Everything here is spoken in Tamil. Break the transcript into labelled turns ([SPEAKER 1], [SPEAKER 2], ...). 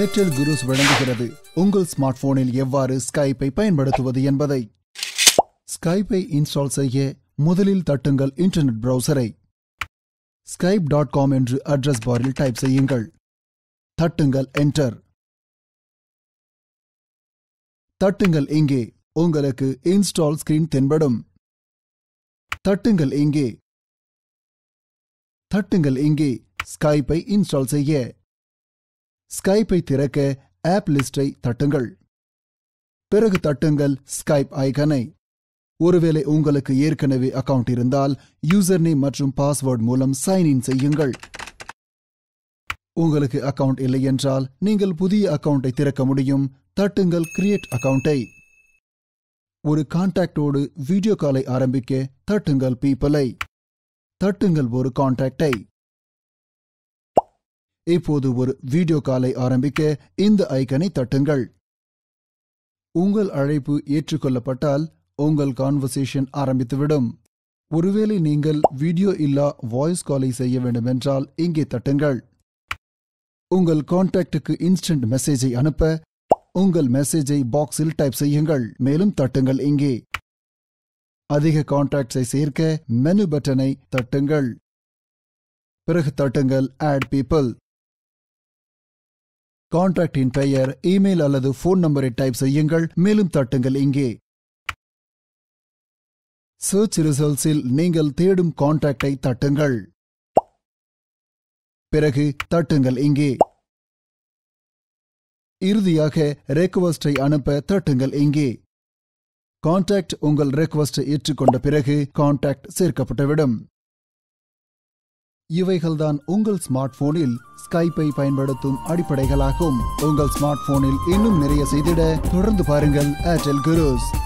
[SPEAKER 1] ஏர்டெல் குரூஸ் வழங்குகிறது உங்கள் ஸ்மார்ட் போனில் எவ்வாறு ஸ்கைப்பை பயன்படுத்துவது என்பதை ஸ்கைப்பை இன்ஸ்டால் செய்ய முதலில் தட்டுங்கள் இன்டர்நெட் ப்ரௌசரை ஸ்கைப் டாட் காம் என்று அட்ரஸ் பாரில் டைப் செய்யுங்கள் தட்டுங்கள் என்டர் தட்டுங்கள் இங்கே உங்களுக்கு இன்ஸ்டால் ஸ்கிரீன் தென்படும் தட்டுங்கள் இங்கே தட்டுங்கள் இங்கே ஸ்கைப்பை இன்ஸ்டால் செய்ய ஸ்கைப்பை திறக்க ஆப் லிஸ்டை தட்டுங்கள் பிறகு தட்டுங்கள் ஸ்கைப் ஐகனை ஒருவேளை உங்களுக்கு ஏற்கனவே அக்கவுண்ட் இருந்தால் யூசர் நேம் மற்றும் பாஸ்வேர்டு மூலம் சைன்இன் செய்யுங்கள் உங்களுக்கு அக்கவுண்ட் இல்லை என்றால் நீங்கள் புதிய அக்கவுண்டை திறக்க முடியும் தட்டுங்கள் கிரியேட் அக்கவுண்டை ஒரு கான்டாக்டோடு வீடியோ காலை ஆரம்பிக்க தட்டுங்கள் பீப்பிளை தட்டுங்கள் ஒரு கான்டாக்டை இப்போது ஒரு வீடியோ காலை ஆரம்பிக்க இந்த ஐக்கனை தட்டுங்கள் உங்கள் அழைப்பு ஏற்றுக்கொள்ளப்பட்டால் உங்கள் கான்வர்சேஷன் ஆரம்பித்துவிடும் ஒருவேளை நீங்கள் வீடியோ இல்லா வாய்ஸ் காலை செய்ய வேண்டுமென்றால் இங்கே தட்டுங்கள் உங்கள் கான்டாக்டுக்கு இன்ஸ்டன்ட் மெசேஜை அனுப்ப உங்கள் மெசேஜை பாக்ஸில் டைப் செய்யுங்கள் மேலும் தட்டுங்கள் இங்கே அதிக கான்டாக்ட்ஸை சேர்க்க மெனு பட்டனை தட்டுங்கள் பிறகு தட்டுங்கள் ஆட் பீப்பிள் கான்டாக்டின் பெயர் இமெயில் அல்லது போன் நம்பரை டைப் செய்யுங்கள் மேலும் தட்டுங்கள் இங்கே சர்ச் ரிசல்ட்ஸில் நீங்கள் தேடும் கான்டாக்டை தட்டுங்கள் பிறகு தட்டுங்கள் இங்கே இறுதியாக ரெக்வஸ்டை அனுப்ப தட்டுங்கள் இங்கே கான்டாக்ட் உங்கள் ரெக்வஸ்ட் ஏற்றுக்கொண்ட பிறகு கான்டாக்ட் சேர்க்கப்பட்டுவிடும் இவைகள்தான் உங்கள் ஸ்மார்ட் போனில் ஸ்கைப்பை பயன்படுத்தும் அடிப்படைகளாகும் உங்கள் ஸ்மார்ட் போனில் இன்னும் நிறைய செய்திட தொடர்ந்து பாருங்கள் ஏர்டெல் குரூஸ்